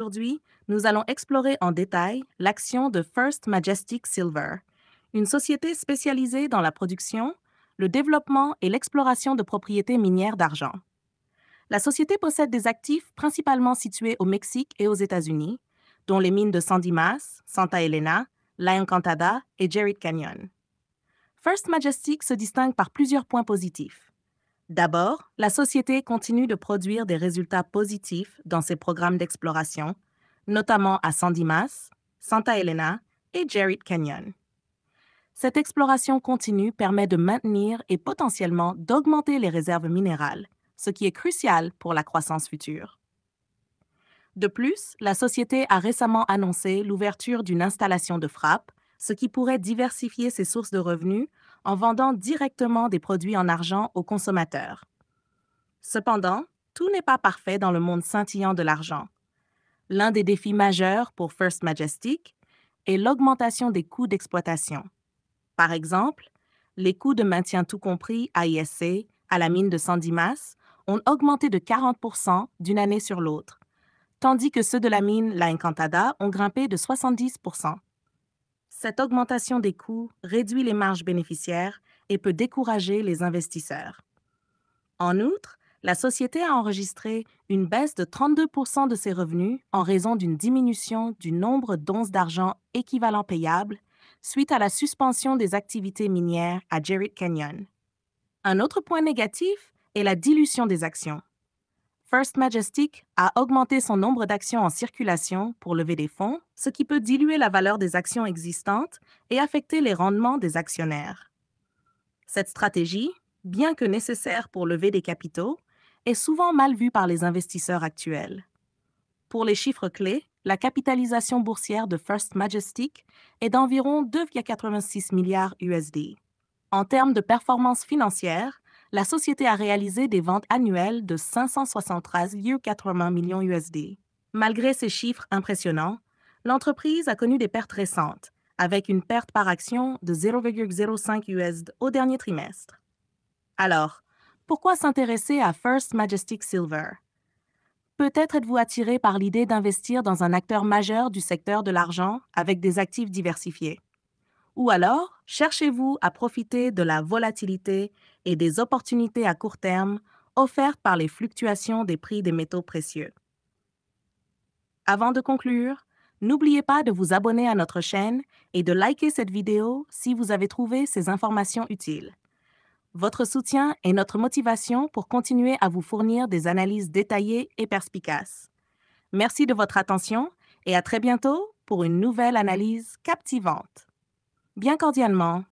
Aujourd'hui, nous allons explorer en détail l'action de First Majestic Silver, une société spécialisée dans la production, le développement et l'exploration de propriétés minières d'argent. La société possède des actifs principalement situés au Mexique et aux États-Unis, dont les mines de San Dimas, Santa Elena, La Encantada et Jared Canyon. First Majestic se distingue par plusieurs points positifs. D'abord, la société continue de produire des résultats positifs dans ses programmes d'exploration, notamment à San Dimas, Santa Elena et Jarrett Canyon. Cette exploration continue permet de maintenir et potentiellement d'augmenter les réserves minérales, ce qui est crucial pour la croissance future. De plus, la société a récemment annoncé l'ouverture d'une installation de frappe, ce qui pourrait diversifier ses sources de revenus en vendant directement des produits en argent aux consommateurs. Cependant, tout n'est pas parfait dans le monde scintillant de l'argent. L'un des défis majeurs pour First Majestic est l'augmentation des coûts d'exploitation. Par exemple, les coûts de maintien tout compris à ISC à la mine de Sandimas ont augmenté de 40 d'une année sur l'autre, tandis que ceux de la mine La Encantada ont grimpé de 70 cette augmentation des coûts réduit les marges bénéficiaires et peut décourager les investisseurs. En outre, la société a enregistré une baisse de 32 de ses revenus en raison d'une diminution du nombre d'onces d'argent équivalent payable suite à la suspension des activités minières à Jarrett Canyon. Un autre point négatif est la dilution des actions. First Majestic a augmenté son nombre d'actions en circulation pour lever des fonds, ce qui peut diluer la valeur des actions existantes et affecter les rendements des actionnaires. Cette stratégie, bien que nécessaire pour lever des capitaux, est souvent mal vue par les investisseurs actuels. Pour les chiffres clés, la capitalisation boursière de First Majestic est d'environ 2,86 milliards USD. En termes de performance financière, la société a réalisé des ventes annuelles de 573,80 millions USD. Malgré ces chiffres impressionnants, l'entreprise a connu des pertes récentes, avec une perte par action de 0,05 USD au dernier trimestre. Alors, pourquoi s'intéresser à First Majestic Silver? Peut-être êtes-vous attiré par l'idée d'investir dans un acteur majeur du secteur de l'argent avec des actifs diversifiés. Ou alors, cherchez-vous à profiter de la volatilité et des opportunités à court terme offertes par les fluctuations des prix des métaux précieux. Avant de conclure, n'oubliez pas de vous abonner à notre chaîne et de liker cette vidéo si vous avez trouvé ces informations utiles. Votre soutien est notre motivation pour continuer à vous fournir des analyses détaillées et perspicaces. Merci de votre attention et à très bientôt pour une nouvelle analyse captivante. Bien cordialement.